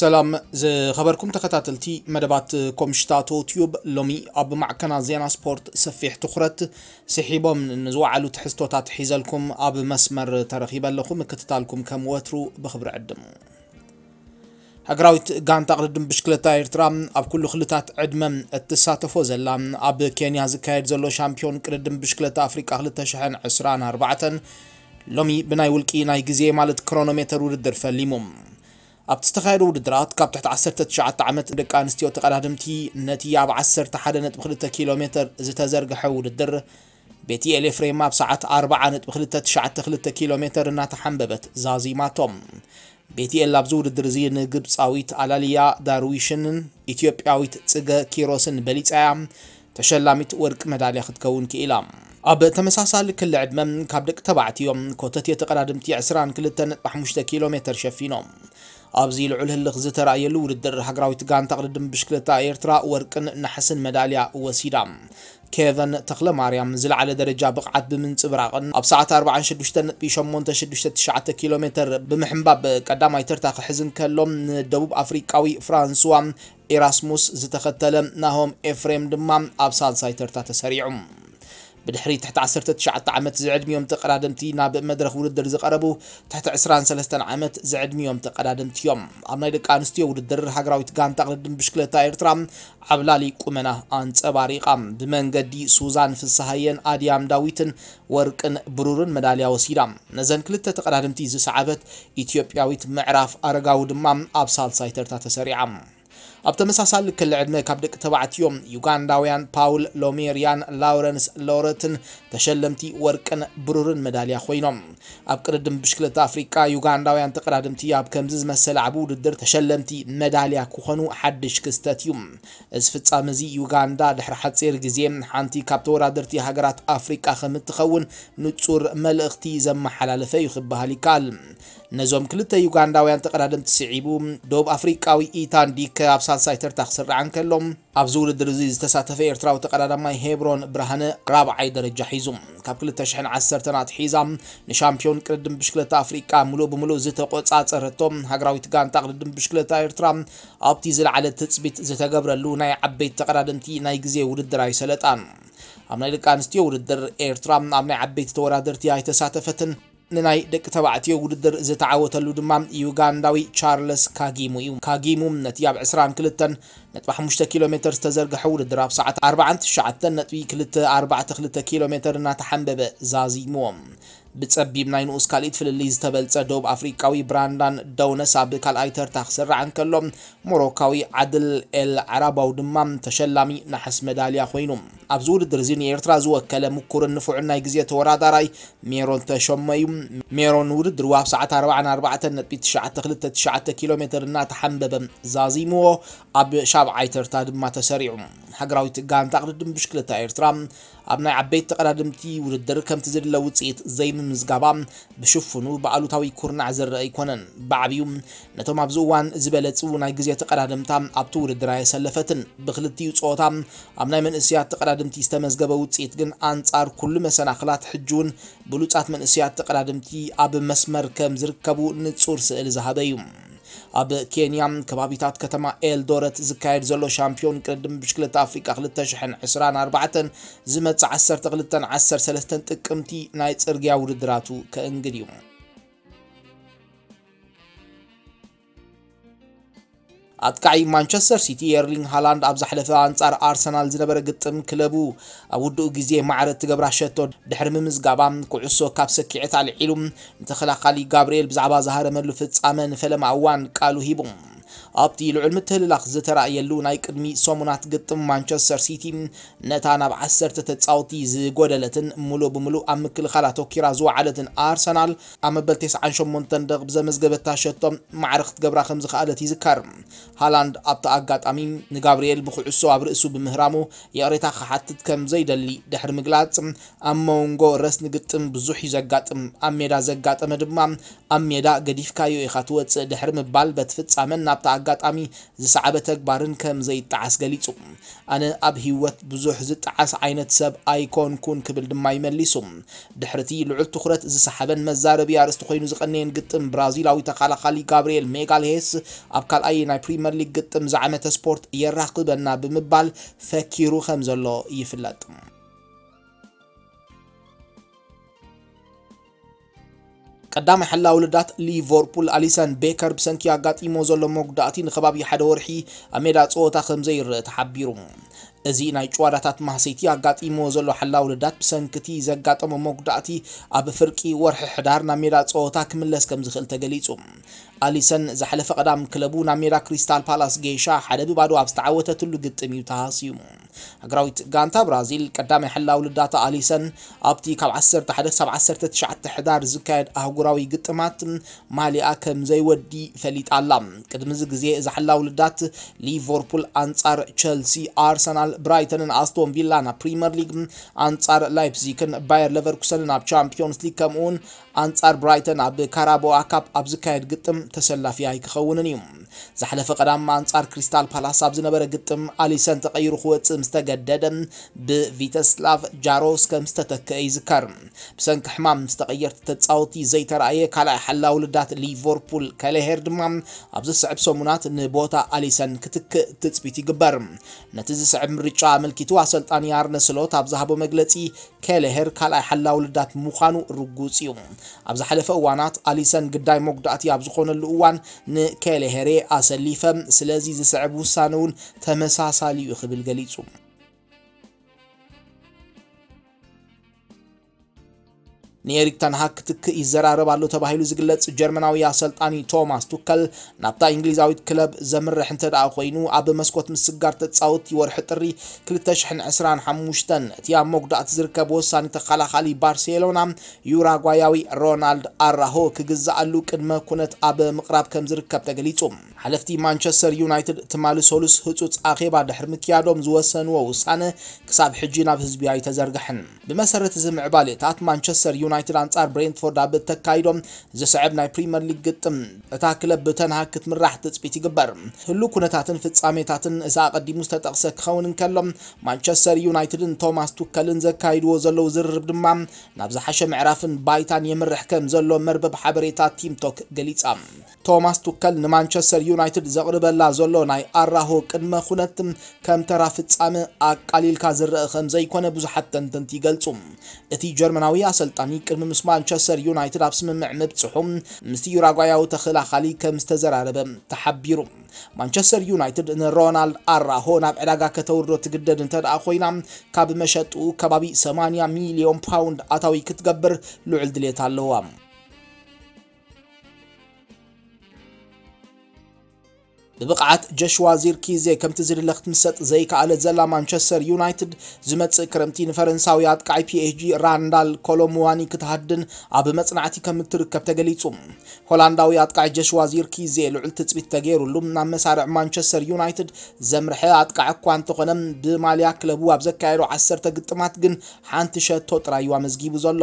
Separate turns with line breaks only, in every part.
ሰላም ዝኸበርኩም ተኸታተልቲ መደባት ኮምሽታቶ ዩብ ሎሚ ኣብ ማዕከና ዜና ስፖርት ሰፊሕ ትኩረት ስሒቦም ንዝወዓሉ ትሕዝቶታት ሒዘልኩም ኣብ መስመር ተረኺበ ኣለኹ ምክትታልኩም ከም ወትሩ ብክብሪ ዕድም ሃገራዊት ጋንታ ቅድድም ብሽክለታ ኤርትራ ኣብ ኩሉ ክልታት ዕድመ እትሳተፎ ዘላ ኣብ ኬንያ ዝካየድ ዘሎ ሻምፒዮን ቅድድም ብሽክለታ ኣፍሪቃ 2024 ሎሚ ብናይ ውልቂ ናይ ግዜ ማለት ክሮኖሜተር ውድድር ፈሊሙ اب تستخير ودرات كاب تحت عسرت تشعة عمت دك انستيو تقرادمتي نتي اب عسرت حدا نت بخلتة كيلومتر زتا زرق حول الدر بيتي الي فريم ماب ساعات اربعة نت بخلتة تشعة تخلتة كيلومتر نات حنببت زازي ما توم بيتي الا بزور الدرزي نقب صاويت علاليا دارويشن اثيوبيا ويت تسقى كيروسن بليت ايام تشلامت ورق مدالي خد كون كيلام اب تمساسا لكل عدم كابدك تبعتي يوم كوتتي تقرادمتي عسران كلتا نت بحمشتة كيلومتر شفينوم ኣብዚ ልዑል ህልኽ ዝተራእየሉ ውድድር ሃገራዊት ጋንታ ቅድድም ብሽክለታ ኤርትራ ወርቅን ናሕስን መዳልያ ወሲዳ ኬቨን ተክለ ማርያም ዝለዓለ ደረጃ ብቕዓት ብምንፅብራቕን ኣብ ሰዓት 46.869 ኪሎ ሜትር ብምሕንባብ ቀዳማይ ተርታ ክሕዝን ከሎም ንደቡብ ኣፍሪቃዊ ፍራንስዋ ኤራስሙስ ዝተኸተለ ናሆም ኤፍሬም ድማ ኣብ ሳልሳይ ተርታ ተሰሪዑ ብድሕሪ ትሕቲ 19 ዓመት ዝዕድሚዮም ተቐዳድምቲ ናብ መድረኽ ውድድር ዝቐረቡ ትሕቲ 23 ዓመት ዝዕድሚዮም ተቐዳድምቲ እዮም ኣብ ናይ ደቂ ኣንስትዮ ውድድር ሃገራዊት ጋንታ ቅድድም ብሽክለታ ኤርትራ ዓብላሊ ቁመና ኣንጸባሪቓ ብመንገዲ ሱዛን ፍስሃየን ኣድያም ዳዊትን ወርቅን ብሩርን መዳልያ ወሲዳ ነዘን ክልተ ተቐዳድምቲ ዝሰዓበት ኢትዮጵያዊት ምዕራፍ ኣረጋዊ ድማ ኣብ ሳልሳይ ተርታ ተሰሪዓ أبت مسألة كل عدنا كبدك تبعت يوم يوغاندا ويان باول لوميريان لورنس لورتن تشلمتي وركن برورن ميداليا خوينوم أبكردم بشكلة أفريقا يوغاندا ويان تقرادمتي أبكمزز مسألة عبود الدر تشلمتي ميداليا كوخنو حدش كستات يوم إزفت سامزي يوغاندا دحر حد سير جزيم حانتي كابتورا درتي هاقرات أفريقا خمتخون نتصور ملغتي زم حلال فيخ بهالي كال نزوم كلتا يوغاندا ويان تقرادم تسعيبوم دوب أفريقاوي إيتان ديكا ኣብ ሳልሳይ ትርታክ ስርዓን ከሎም ኣብዚ ውድድር እዚ ዝተሳተፈ ኤርትራዊ ተቀዳዳማይ ሄብሮን ብርሃነ ራብዓይ ደረጃ ሒዙ ካብ 2010 ኣትሒዛ ንሻምፒዮን ቅድድም ብሽክለታ ኣፍሪቃ ሙሉእ ብምሉእ ዝተቆፃፀረቶ ሃገራዊት ጋንታ ቅድድም ብሽክለታ ኤርትራ ኣብቲ ዝለዓለ ትፅቢት ዝተገብረሉ ናይ ዓበይቲ ተቀዳድምቲ ናይ ግዜ ውድድር ኣይሰለጣን ኣብ ናይ ደቂ ኣንስትዮ ውድድር ኤርትራ ኣብ ናይ ዓበይቲ ተወዳደርቲ ኣይተሳተፈትን ننای دکتبعتی و در زتعوت لودم یوگانداوی چارلز کاگیمویو کاگیموم نتیاب عسران کلتن نت وحمشت کیلومتر تزرگ حور دراب ساعت آربعنت شعات نت وی کلت آربعت خلت کیلومتر نت حمبه زازیموم بتسبب ناين اسكاليت في الليز تبل تدوب افريكاوي براندان دون سابقا الايتر تخسر عنكلم مروكاوي عدل العرب ودمام تشلامي نحس ميداليا خوينوم ابزود درزيني ارتراز وكالا مكور النفوع نايجزية تورا داراي ميرون تشوميو ميرون ورد درواب ساعة اربعة عن اربعة نتبي تشعة تخلطة تشعة كيلومتر نات زازيمو اب شاب عيتر تادم ما تسريعو حقراوي تقان تقردم بشكلة ايرترام ابنا عبيت تقردم تي ورد دركم تزر لوتسيت زي من مزقابام بشوفنو بقالو تاوي كورن عزر ايكونن بعبيوم نتوم ابزوان زبالت سو نايجزية تقردم تام ابتور الدراية سلفتن بخلطي وصوتام ابنا من اسيات تقردم ተቀዳድምቲ ዝተመዝገበ ውፅኢት ግን ኣንጻር ኩሉ መሰናክላት ሕጂ እውን ብሉፃት መንእስያት ተቀዳድምቲ ኣብ መስመር ከም ዝርከቡ ንጹር ስእሊ ዝሃበ እዩ ኣብ ኬንያ ከባቢታት ከተማ ኤልዶረት ዝካየድ ዘሎ ሻምፒዮን ቅድድም ብሽክለታ ኣፍሪቃ 2024 ዝመፅእ 1213 ጥቅምቲ ናይ ፅርግያ ውድድራቱ ከእንግድ እዩ አጥቃይ ማንቸስተር ሲቲ ኤርሊንግ ሃላንድ ኣብ ዝሓለፈ ኣንጻር ኣርሰናል ዝነበረ ግጥም ክለቡ ኣብ ውድኡ ግዜ ማዕረ ትገብራ ሸቶ ድሕሪ ምምዝጋባ ኩዕሶ ካብ ሰኪዐት ኣልዒሉ ንተኸላኻሊ ጋብርኤል ብዛዕባ ዝሃረመሉ ፍጻመ ንፈለማ እዋን ቃሉ ሂቡ ኣብቲ ልዑል ምትህልላኽ ዝተራእየሉ ናይ ቅድሚ ሰሙናት ግጥም ማንቸስተር ሲቲ ነታ ናብ 10 ተፃወቲ ዝጎደለትን ሙሉእ ብሙሉእ ኣብ ምክልኻል ኣተኪራ ዝወዓለትን ኣርሰናል ኣብ መበል 98 ደቕ ብዘመዝገበታ ሸቶ ማዕርክ ትገብራ ከም ዝኽኣለት ይዝከር ሃላንድ ኣብቲ ኣጋጣሚ ንጋብርኤል ብኩዕሶ ኣብ ርእሱ ብምህራሙ የቕሬታ ክሓትት ከም ዘይደሊ ድሕሪ ምግላጽ ኣብ መንጎ ረስኒ ግጥም ብዙሕ እዩ ዘጋጥም ኣብ ሜዳ ዘጋጠመ ድማ ኣብ ሜዳ ገዲፍካዮ ኢኻ ትወፅእ ድሕሪ ምባል በቲ ፍጻመን ናብቲ ኣጋጣሚ ዝሰዕበ ተግባርን ከም ዘይጠዓስ ገሊጹ ኣነ ኣብ ህይወት ብዙሕ ዝጠዓስ ዓይነት ሰብ ኣይኮንኩን ክብል ድማ ይመሊሱ ድሕርቲ ልዑል ትኩረት ዝሰሓበን መዛረቢ ኣርእስቲ ኮይኑ ዝቐነየን ግጥም ብራዚላዊ ተኸላኻሊ ጋብርኤል ሜጋልሄስ ኣብ ካልኣይ ናይ ፕሪምየር ሊግ ግጥም ዝዓመተ ስፖርት የራኽበና ብምባል ፈኪሩ ከም ዘሎ ይፍለጥ قدام حلا ولدات ليفربول اليسان بيكر بسنكي اغاطيمو زلو مغداتي نخباب حدا ورحي اميدا صوتا خمزير تحبيرو እዚ ናይ ጨዋዳታት ማህሰይቲ ኣጋጢሞዎ ዘሎ ሓላ ውልዳት ብሰንኪቲ ዘጋጠሞ መጉዳእቲ ኣብ ፍርቂ ወርሒ ሕዳር ናብ ሜዳ ፀወታ ክምለስ ከም ዝኽእል ተገሊጹ ኣሊሰን ዝሓለፈ ቀዳም ክለቡ ናብ ሜዳ ክሪስታል ፓላስ ጌሻ ሓደ ብባዶ ኣብ ዝተዓወተትሉ ግጥም እዩ ተሃሲሙ ሃገራዊት ጋንታ ብራዚል ቀዳማይ ሕላው ልዳታ ኣሊሰን ኣብቲ ካብ 11 ሳብ 19 ሕዳር ዝካየድ ኣህጉራዊ ግጥማት ማሊኣ ከም ዘይወዲ ፈሊጣ ኣላ ቅድሚ ዚ ግዜ እዛ ሕላው ልዳት ሊቨርፑል ኣንጻር ቸልሲ ኣርሰናል ብራይተንን፣ አስቶን ቪላና ፕሪምየር ሊግ አንጻር ላይፕዚግን፣ ባየር ሌቨርኩሰንና ቻምፒዮንስ ሊግ ከመሆን ኣንጻር ብራይተን ኣብ ካራቦ ኣካፕ ኣብ ዝካየድ ግጥም ተሰላፊ ኣይክኸውንን እዩ ዝሓለፈ ቀዳማ ኣንጻር ክሪስታል ፓላስ ኣብ ዝነበረ ግጥም ኣሊሰን ተቐይሩ ክወፅእ ምስተገደደ ብቪተስላቭ ጃሮስ ከም ዝተተክአ ይዝከር ብሰንኪ ሕማም ምስተቐየርቲ ተፃወቲ ዘይተረእየ ካልኣይ ሓላዊ ልዳት ሊቨርፑል ከለሄር ድማ ኣብ ዝስዕብ ሰሙናት ንቦታ ኣሊሰን ክትክእ ትፅቢት ይግበር ነቲ ዝስዕብ ምርጫ ኣመልኪቱ ኣሰልጣኒ ኣርነ ስሎት ኣብ ዝሃቦ መግለፂ ከለሄር ካልኣይ ሓላዊ ልዳት ምዃኑ ርጉፅ እዩ ኣብ ዝሓለፈ እዋናት ኣሊሰን ግዳይ መጉዳእቲ ኣብ ዝኾነሉ እዋን ንኬሌሄሬ ኣሰሊፈ ስለዚ ዝስዕብ ውሳነ እውን ተመሳሳሊ እዩ ክብል ገሊጹ ንኤሪክ ተንሃክ ትክ ይዘራረባሉ ተባሂሉ ዝግለጽ ጀርመናዊ ኣሰልጣኒ ቶማስ ቱከል ናብታ እንግሊዛዊት ክለብ ዘምርሕ እንተ ደኣ ኮይኑ ኣብ መስኮት ምስጋር ተፃወቲ ይወርሒ ጥሪ 225 እቲ ኣብ መጉዳእቲ ዝርከብ ወሳኒ ተኸላኻሊ ባርሴሎና ዩራጓያዊ ሮናልድ ኣራሆ ክግዛኣሉ ቅድመ ኩነት ኣብ ምቕራብ ከም ዝርከብ ተገሊጹ ሓለፍቲ ማንቸስተር ዩናይትድ ትማሊ ሶሉስ ህፁፅ ኣኼባ ድሕሪ ምክያዶም ዝወሰንዎ ውሳነ ክሳብ ሕጂ ናብ ህዝቢ ኣይተዘርግሐን ብመሰረት እዚ ምዕባልታት ማንቸስተር ዩናይትድ ዩናይትድ አንጻር ብሬንትፎርድ ኣብ ተካይዶም ዝስዕብ ናይ ፕሪምየር ሊግ ግጥም እታ ክለብ ብተንሃክ ክትምራሕ ትፅቢት ይግበር ህሉ ኩነታትን ፍጻሜታትን እዚ ኣቐዲሙ ዝተጠቕሰ ክኸውን እንከሎ ማንቸስተር ዩናይትድን ቶማስ ቱከልን ዘካይድዎ ዘለዉ ዝርርብ ድማ ናብ ዝሓሸ ምዕራፍን ባይታን የምርሕ ከም ዘሎ መርበብ ሓበሬታ ቲምቶክ ገሊጻ ቶማስ ቱከል ንማንቸስተር ዩናይትድ ዘቕርበላ ዘሎ ናይ ኣራሆ ቅድመ ኩነት ከም ተራ ፍጻመ ኣቃሊልካ ዝረአ ከም ዘይኮነ ብዙሓት ተንተንቲ ይገልጹ እቲ ጀርመናዊ ኣሰልጣኒ ቅድሚ ምስ ዩናይትድ ኣብ ስምምዕ ምብፅሑ ምስቲ ዩራጓያዊ ተኸላኻሊ ከም ዝተዘራረበ ተሓቢሩ ማንቸስተር ዩናይትድ ንሮናልድ ኣራሆ ናብ ዕዳጋ ከተውርዶ ትግደድ እንተደኣ ኮይና ካብ መሸጡ ከባቢ 80 ሚልዮን ፓውንድ ኣታዊ ክትገብር ልዑል ድሌት ኣለዋ ብብቕዓት ጆሽዋ ዚርኪዜ ከምቲ ዝድለኽ ትምሰጥ ዘይከኣለት ዘላ ማንቸስተር ዩናይትድ ዝመጽእ ክረምቲ ንፈረንሳዊ ኣጥቃዒ ፒኤችጂ ራንዳል ኮሎምዋኒ ክትሃድን ኣብ መጽናዕቲ ከም እትርከብ ተገሊጹ ሆላንዳዊ ኣጥቃዒ ጆሽዋ ዚርኪዜ ልዑል ትፅቢት ተገይሩሉ ናብ መሳርዕ ማንቸስተር ዩናይትድ ዘምርሐ ኣጥቃዕ እኳ እንተኾነ ብማልያ ክለቡ ኣብ ዘካየዶ ዓሰርተ ግጥማት ግን ሓንቲ ሸቶ ጥራይ ኣመዝጊቡ ዘሎ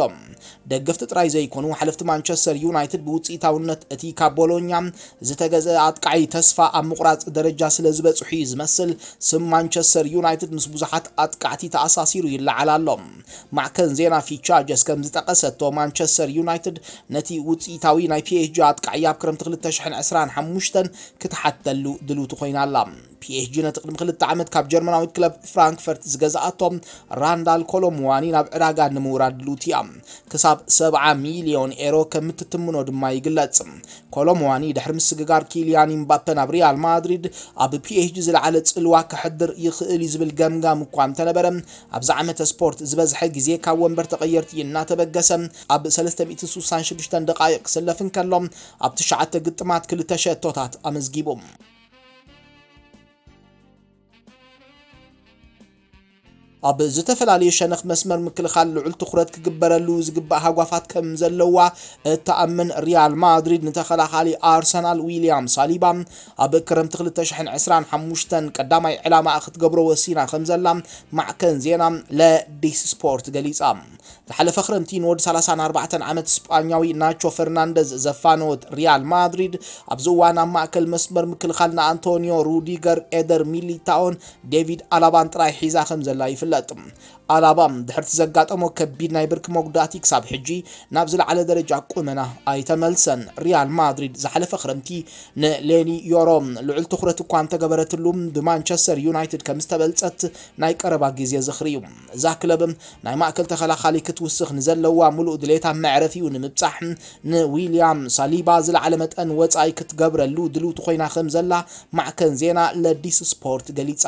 ደገፍቲ ጥራይ ዘይኮኑ ሓለፍቲ ማንቸስተር ዩናይትድ ብውፅኢታውነት እቲ ካብ ቦሎኛ ዝተገዝአ ኣጥቃዒ ተስፋ ኣብ ምቁራፅ ደረጃ ስለ ዝበፅሑ እዩ ዝመስል ስም ማንቸስተር ዩናይትድ ምስ ብዙሓት ኣጥቃዕቲ ተኣሳሲሩ ይለዓል ኣሎ ማዕከን ዜና ፊቻጀስ ከም ዝጠቀሰቶ ማንቸስተር ዩናይትድ ነቲ ውፅኢታዊ ናይ ፒኤስጂ ኣጥቃዕያ ኣብ ክረምቲ 2025 ክትሓተሉ ድልውቲ ኮይና ኣላ ፒኤችጂ ነጥቕ ብ2 ዓመት ካብ ጀርመናዊት ክለብ ፍራንክፈርት ዝገዛኣቶም ራንዳል ኮሎምዋኒ ናብ ዕዳጋ ንምውራድ ድልውቲ እያ ክሳብ 70 ሚልዮን ኤሮ ከም እትትምኖ ድማ ይግለጽ ኮሎምዋኒ ድሕሪ ምስግጋር ኪልያን ምባፐ ናብ ሪያል ማድሪድ ኣብ ፒኤችጂ ዝለዓለ ፅልዋ ክሕድር ይኽእል እዩ ዝብል ገምጋም እኳ እንተነበረ ኣብዚ ዓመተ ስፖርት ዝበዝሐ ግዜ ካብ ወንበር ተቐየርቲ እናተበገሰ ኣብ 366 ደቃይቅ ክስለፍን ከሎም ኣብ 9 ግጥማት ክልተ ሸቶታት ኣመዝጊቡ آب زتفل علیش نخ مسمر مکل خال عل تخرد کجبر لوز جبه هوافات کم زلوا تأمن ریال مادرید نتخال خالی آرسنال ویلیام صلیب آب کرم تخل تشحن عسران حموشتن کدامی علامه اخت جبر و سینا خم زلم معکن زینم ل دیس سپورت جلیس آم حال فخرنتین ورد سال سان اربعتن عمد اسپانیایی ناچو فرناندز زفانوت ریال مادرید آب زوانا معکل مسمر مکل خال نا انتونیو رودیگر ادر میلیتاون دیوید آلابانترای حیز خم زلایف ኣይፍለጥም ኣላባ ድሕርቲ ዘጋጠሞ ከቢድ ናይ ብርኪ መጉዳእቲ ክሳብ ሕጂ ናብ ዝለዓለ ደረጃ ቁመና ኣይተመልሰን ሪያል ማድሪድ ዝሓለፈ ክረምቲ ንሌኒ ዮሮ ልዑል ትኩረት እኳ እንተገበረትሉ ብማንቸስተር ዩናይትድ ከም ዝተበልፀት ናይ ቀረባ ግዜ ዝኽሪ እዩ እዛ ክለብም ናይ ማእከል ተኸላኻሊ ክትውስኽ ንዘለዋ ሙሉእ ድሌታ መዕረፊ እዩ ንምብፃሕ ንዊልያም ሳሊባ ዝለዓለ መጠን ወፃኢ ክትገብረሉ ድልውቲ ኮይና ከም ዘላ ማዕከን ዜና ለዲስ ስፖርት ገሊጻ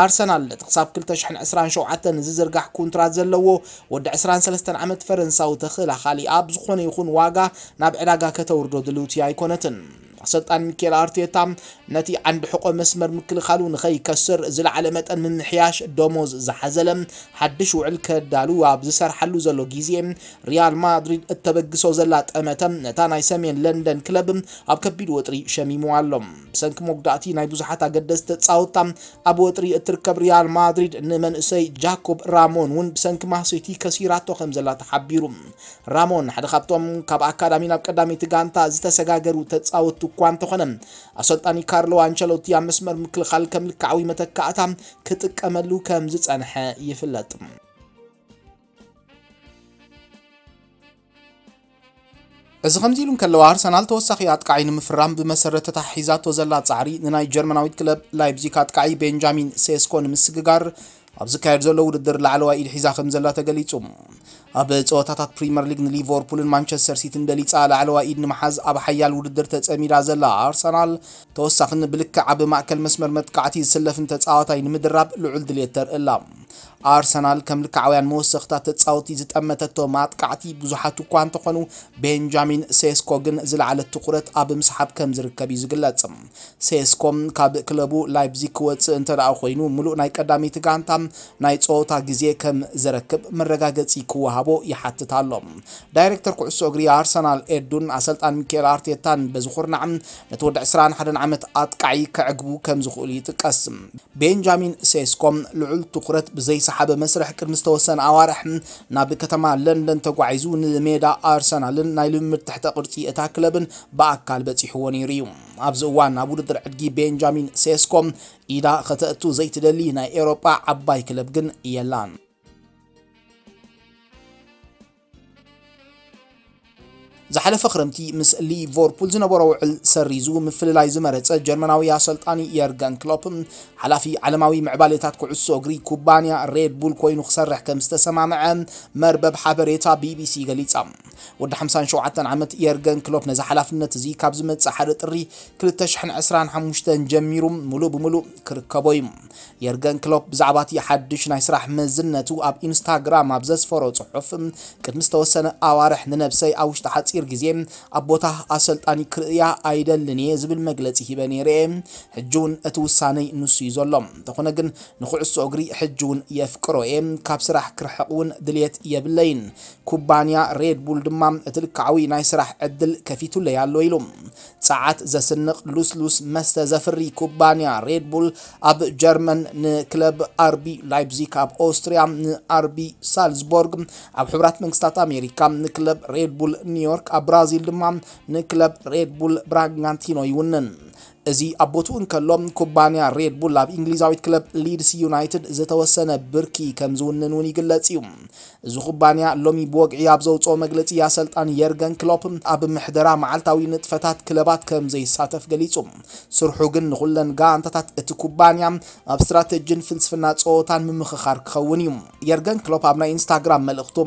ኣርሰናል ክሳብ 2020 27 ዝዝርጋሕ ኮንትራት ዘለዎ ወዲ 23 ዓመት ፈረንሳዊ ተኸላኻሊኣ ብዝኾነ ይኹን ዋጋ ናብ ዕዳጋ ከተውርዶ ድልውቲ ኣይኮነትን ኣሰልጣን ሚኬል ኣርቴታ ነቲ ዓንዲ ሕቆ መስመር ምክልኻሉ ንኸይከስር ዝለዓለ መጠን ምምሕያሽ ደሞዝ ዝሓዘለ ሓድሽ ውዕል ከዳሉ ኣብ ዝሰርሓሉ ዘሎ ግዜ ሪያል ማድሪድ እተበግሶ ዘላ ጠመተ ነታ ናይ ሰሜን ለንደን ክለብ ኣብ ከቢድ ወጥሪ ሸሚሙ ኣሎ ብሰንኪ መጉዳእቲ ናይ ብዙሓት ኣገደስቲ ተፃወታ ኣብ ወጥሪ እትርከብ ሪያል ማድሪድ ንመንእሰይ ጃኮብ ራሞን እውን ብሰንኪ ማህሰይቲ ከሲራቶ ከም ዘላ ተሓቢሩ ራሞን ሓደ ካብቶም ካብ ኣካዳሚ ናብ ቀዳመይቲ ጋንታ ዝተሰጋገሩ ተፃወቱ እኳ እንተኾነ ኣሰልጣኒ ካርሎ ኣንቸሎቲ ኣብ መስመር ምክልኻል ከም ልክዓዊ መተካእታ ክጥቀመሉ ከም ዝፀንሐ ይፍለጥ እዚ ከምዚ ኢሉ ከለዋ ኣርሰናል ተወሳኺ ኣጥቃዒ ንምፍራም ብመሰረተ ታሒዛቶ ዘላ ፃዕሪ ንናይ ጀርመናዊት ክለብ ላይፕዚክ ኣጥቃዒ ቤንጃሚን ሴስኮ ንምስግጋር ኣብ ዝካየድ ዘሎ ውድድር ላዕለዋ ኢድ ሒዛ ከም ዘላ ተገሊጹ ኣብ ፀወታታት ፕሪምየር ሊግ ንሊቨርፑልን ማንቸስተር ሲቲን ደሊፃ ላዕለዋ ኢድ ንምሓዝ ኣብ ሓያል ውድድር ተፀሚዳ ዘላ ኣርሰናል ተወሳኽን ብልክዕ ኣብ ማእከል መስመር መጥቃዕቲ ዝስለፍን ተፃዋታይ ንምድራብ ልዑል ድልየት ተርእላ ኣርሰናል ከም ልክዓውያን መወሰኽታት ተፃወቲ ዝጠመተቶ ማጥቃዕቲ ብዙሓት እኳ እንተኾኑ ቤንጃሚን ሴስኮ ግን ዝለዓለ ትኩረት ኣብ ምስሓብ ከም ዝርከብ እዩ ዝግለጽ ሴስኮም ካብ ክለቡ ላይፕዚግ ክወፅእ እንተደኣ ኮይኑ ሙሉእ ናይ ቀዳሚቲ ጋንታ ናይ ፀወታ ግዜ ከም ዘረክብ መረጋገፂ ክወሃብ ምሃቦ ይሓትት ዳይሬክተር ኩዕሶ እግሪ ኣርሰናል ኤዱን ኣሰልጣን ሚካኤል ኣርቴታን ነቲ ወዲ 21 ዓመት ኣጥቃዒ ክዕግቡ ከም ዝኽእሉ ይጥቀስ ቤንጃሚን ሴስኮም ልዑል ትኩረት ብዘይሰሓበ መስርሕ ቅድሚ ዝተወሰነ ኣዋርሕ ናብ ከተማ ለንደን ተጓዒዙ ንሜዳ ኣርሰናልን ናይ ልምምድ ትሕተ ቅርፂ እታ ክለብን ብኣካል በፂሕዎ ነይሩ እዩ ኣብዚ እዋን ናብ ውድድር ዕድጊ ቤንጃሚን ሴስኮም ኢዳ ከተእቱ ዘይትደሊ ናይ ኤሮጳ ዓባይ ክለብ ግን የላን ዝሓለፈ ክረምቲ ምስ ሊቨርፑል ዝነበሮ ውዕል ሰሪዙ ምፍልላይ ዝመረፀ ጀርመናዊ ኣሰልጣኒ የርገን ክሎፕን ሓላፊ ዓለማዊ ምዕባሌታት ኩዕሶ እግሪ ኩባንያ ሬድ ቡል ኮይኑ ክሰርሕ ከም ዝተሰማምዐ መርበብ ሓበሬታ ቢቢሲ ገሊጻ ወዲ 57 ዓመት የርገን ክሎፕ ነዚ ሓላፍነት እዚ ካብ ዝመፅእ ሓደ ጥሪ 2025 ጀሚሩ ሙሉእ ብሙሉእ ክርከቦ እዩ የርገን ክሎፕ ብዛዕባ እቲ ሓድሽ ናይ ስራሕ መዝነቱ ኣብ ኢንስታግራም ኣብ ዘስፈሮ ጽሑፍ ቅድሚ ዝተወሰነ ኣዋርሕ ንነብሰይ ኣብ ውሽጢ ሓፂር ችግር ጊዜ አቦታ አሰልጣኒ ክርእያ ኣይደልን እየ ዝብል መግለፂ ሂበን ይርአ ሕጂ እውን እቲ ውሳነይ ንሱ እዩ ዘሎ እንተኾነ ግን ንኩዕሶ እግሪ ሕጂ እውን የፍቅሮ እየ ካብ ስራሕ ክርሕቕ እውን ድልየት የብለይን ኩባንያ ሬድ ቡል ድማ እቲ ልክዓዊ ናይ ስራሕ ዕድል ከፊቱለይ ኣሎ ኢሉ ፀዓት ዘስንቕ ሉስሉስ መስተ ዘፍሪ ኩባንያ ሬድ ቡል ኣብ ጀርመን ንክለብ አርቢ ላይፕዚግ ኣብ ኦስትሪያ ንኣርቢ ሳልዝቦርግ ኣብ ሕብራት መንግስታት ኣሜሪካ ንክለብ ሬድ ቡል ኒውዮርክ ካብ ብራዚል ድማ ንክለብ ሬድቡል ብራጋንቲኖ ይውንን እዚ ኣቦትኡን እንከሎ ኩባንያ ሬድ ቡል ኣብ እንግሊዛዊት ክለብ ሊድስ ዩናይትድ ዝተወሰነ ብርኪ ከም ዝውንን እውን ይግለጽ እዩ እዚ ኩባንያ ሎሚ ብወግዒ ኣብ ዘውፅኦ መግለፂ ኣሰልጣን የርገን ክሎፕ ኣብ ምሕደራ መዓልታዊ ንጥፈታት ክለባት ከም ዘይሳተፍ ገሊጹ ስርሑ ግን ንኩለን ጋንታታት እቲ ኩባንያ ኣብ ስትራቴጂን ፍልስፍና ፀወታን ምምኽኻር ክኸውን እዩ የርገን ክሎፕ ኣብ ናይ ኢንስታግራም መልእኽቱ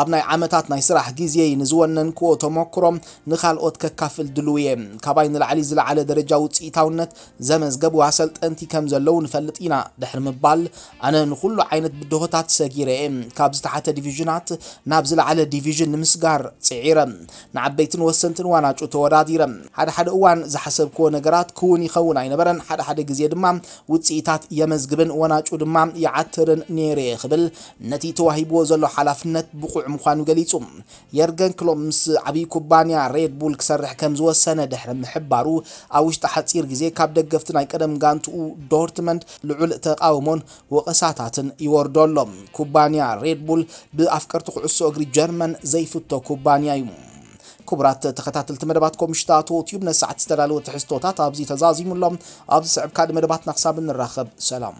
ኣብ ናይ ዓመታት ናይ ስራሕ ግዜ ንዝወነንክዎ ተመክሮ ንካልኦት ከካፍል ድልውየ ካባይ ንላዕሊ ዝለዓለ ደረጃ ውፅ ውፅኢታውነት ዘመዝገቡ ኣሰልጠንቲ ከም ዘለው ንፈልጥ ኢና ድሕሪ ምባል ኣነ ንኩሉ ዓይነት ብድሆታት ሰጊረ እየ ካብ ዝተሓተ ዲቪዥናት ናብ ዝለዓለ ዲቪዥን ንምስጋር ፅዒረ ንዓበይትን ወሰንትን ዋናጩ ተወዳዲረ ሓደ ሓደ እዋን ዝሓሰብክዎ ነገራት ክውን ይኸውን ኣይነበረን ሓደ ሓደ ግዜ ድማ ውፅኢታት የመዝግብን ወናጩ ድማ ይዓትርን ነይረ ክብል ነቲ ተዋሂብዎ ዘሎ ሓላፍነት ብቁዕ ምኳኑ ገሊጹ የርገን ክሎብ ምስ ዓብዪ ኩባንያ ሬድ ቡል ክሰርሕ ከም ዝወሰነ ድሕሪ ምሕባሩ ኣብ ውሽጢ ኣፂር ግዜ ካብ ደገፍቲ ናይ ቀደም ጋንትኡ ዶርትመንድ ልዑል ተቃውሞን ወቐሳታትን ይወርዶ ኣሎ ኩባንያ ሬድቡል ብኣፍቀርቲ ኩዕሶ እግሪ ጀርመን ዘይፍቶ ኩባንያ እዩ ክቡራት ተኸታተልቲ መደባትኩም ምሽታቱ ትዩብ ነስዓት ዝተዳለወ ትሕዝቶታት ኣብዚ ተዛዚሙሎም ኣብዚ ስዕብ ካልእ መደባትና ክሳብ ንራኸብ ሰላም